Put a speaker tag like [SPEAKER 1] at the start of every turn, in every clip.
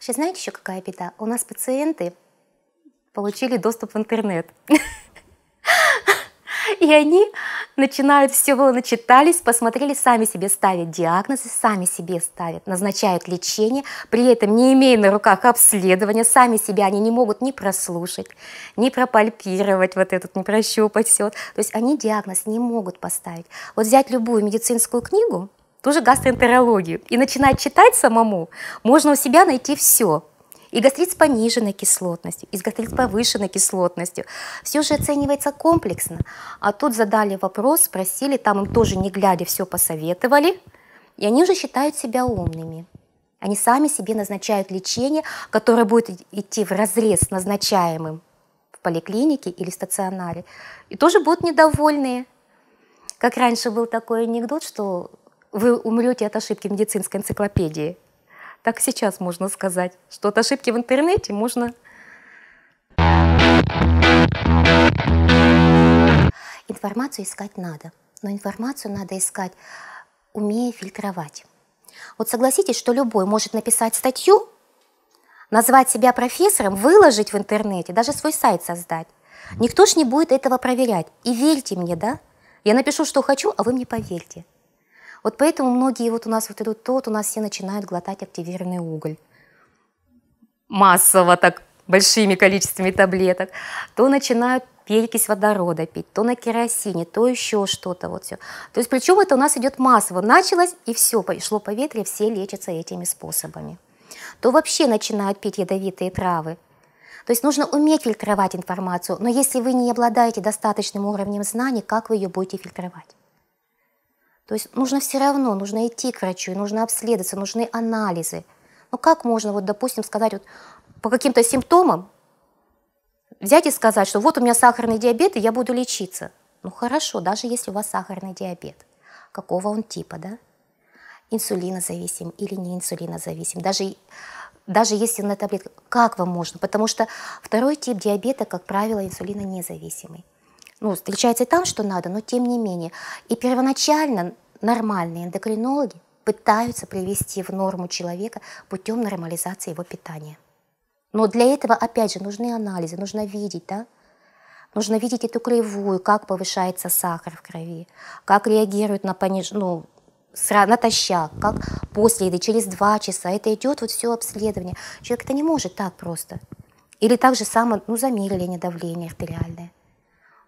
[SPEAKER 1] Сейчас знаете еще какая беда? У нас пациенты получили доступ в интернет. И они начинают всего, начитались, посмотрели, сами себе ставят диагнозы, сами себе ставят, назначают лечение, при этом не имея на руках обследования, сами себя они не могут ни прослушать, ни пропальпировать вот этот, ни прощупать все. То есть они диагноз не могут поставить. Вот взять любую медицинскую книгу, тоже гастроэнтерологию. И начинать читать самому, можно у себя найти все. И гастрит с пониженной кислотностью, и гастрит с повышенной кислотностью. Все же оценивается комплексно. А тут задали вопрос, спросили, там им тоже не глядя все посоветовали. И они уже считают себя умными. Они сами себе назначают лечение, которое будет идти в разрез с назначаемым в поликлинике или стационаре. И тоже будут недовольные. Как раньше был такой анекдот, что вы умрете от ошибки медицинской энциклопедии. Так сейчас можно сказать, что от ошибки в интернете можно... Информацию искать надо, но информацию надо искать, умея фильтровать. Вот согласитесь, что любой может написать статью, назвать себя профессором, выложить в интернете, даже свой сайт создать. Никто ж не будет этого проверять. И верьте мне, да? Я напишу, что хочу, а вы мне поверьте. Вот поэтому многие вот у нас вот идут тот, у нас все начинают глотать активированный уголь. Массово так, большими количествами таблеток. То начинают перекись водорода пить, то на керосине, то еще что-то вот все. То есть причем это у нас идет массово. Началось и все, пошло по ветре, все лечатся этими способами. То вообще начинают пить ядовитые травы. То есть нужно уметь фильтровать информацию, но если вы не обладаете достаточным уровнем знаний, как вы ее будете фильтровать? То есть нужно все равно, нужно идти к врачу, нужно обследоваться, нужны анализы. Но ну как можно, вот, допустим, сказать, вот, по каким-то симптомам взять и сказать, что вот у меня сахарный диабет, и я буду лечиться. Ну хорошо, даже если у вас сахарный диабет. Какого он типа, да? Инсулинозависим или не инсулинозависим. Даже, даже если на таблетках. Как вам можно? Потому что второй тип диабета, как правило, инсулинонезависимый. Ну, встречается и там, что надо, но тем не менее. И первоначально нормальные эндокринологи пытаются привести в норму человека путем нормализации его питания. Но для этого, опять же, нужны анализы, нужно видеть, да? Нужно видеть эту кривую, как повышается сахар в крови, как реагирует на пониж... ну, натощак, как после еды, через два часа. Это идет вот все обследование. Человек это не может так просто. Или так же само, ну, замерили они давление артериальное.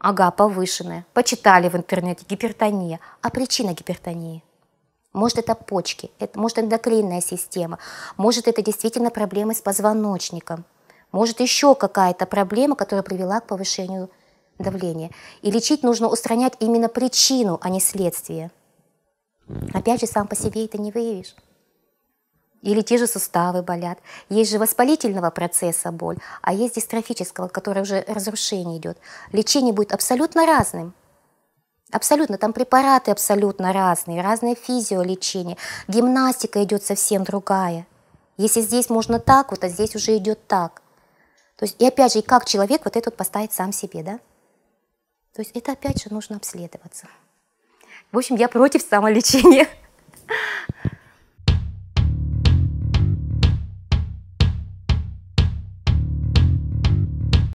[SPEAKER 1] Ага, повышенная. Почитали в интернете гипертония. А причина гипертонии? Может, это почки, это, может, эндокринная система, может, это действительно проблемы с позвоночником, может, еще какая-то проблема, которая привела к повышению давления. И лечить нужно устранять именно причину, а не следствие. Опять же, сам по себе это не выявишь. Или те же суставы болят. Есть же воспалительного процесса боль, а есть дистрофического, который уже разрушение идет. Лечение будет абсолютно разным. Абсолютно, там препараты абсолютно разные, разное физиолечение, гимнастика идет совсем другая. Если здесь можно так, вот, а здесь уже идет так. То есть, и опять же, и как человек вот этот поставит сам себе, да? То есть это опять же нужно обследоваться. В общем, я против самолечения.